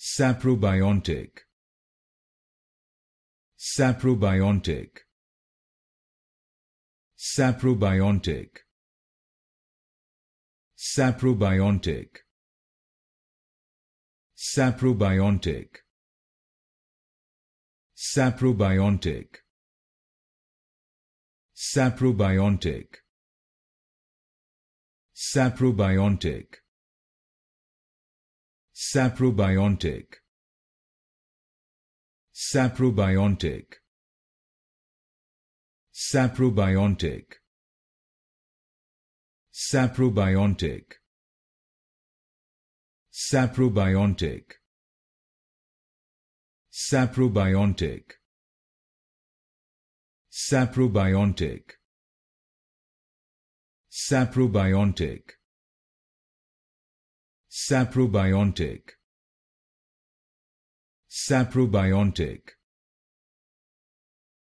Saprobiontic. Saprobiontic. Saprobiontic. Saprobiontic. Saprobiontic. Saprobiontic. Saprobiontic. Saprobiontic. Saprobiontic Saprobiontic Saprobiontic Saprobiontic Saprobiontic Saprobiontic Saprobiontic Saprobiontic Saprobiontic. Saprobiontic.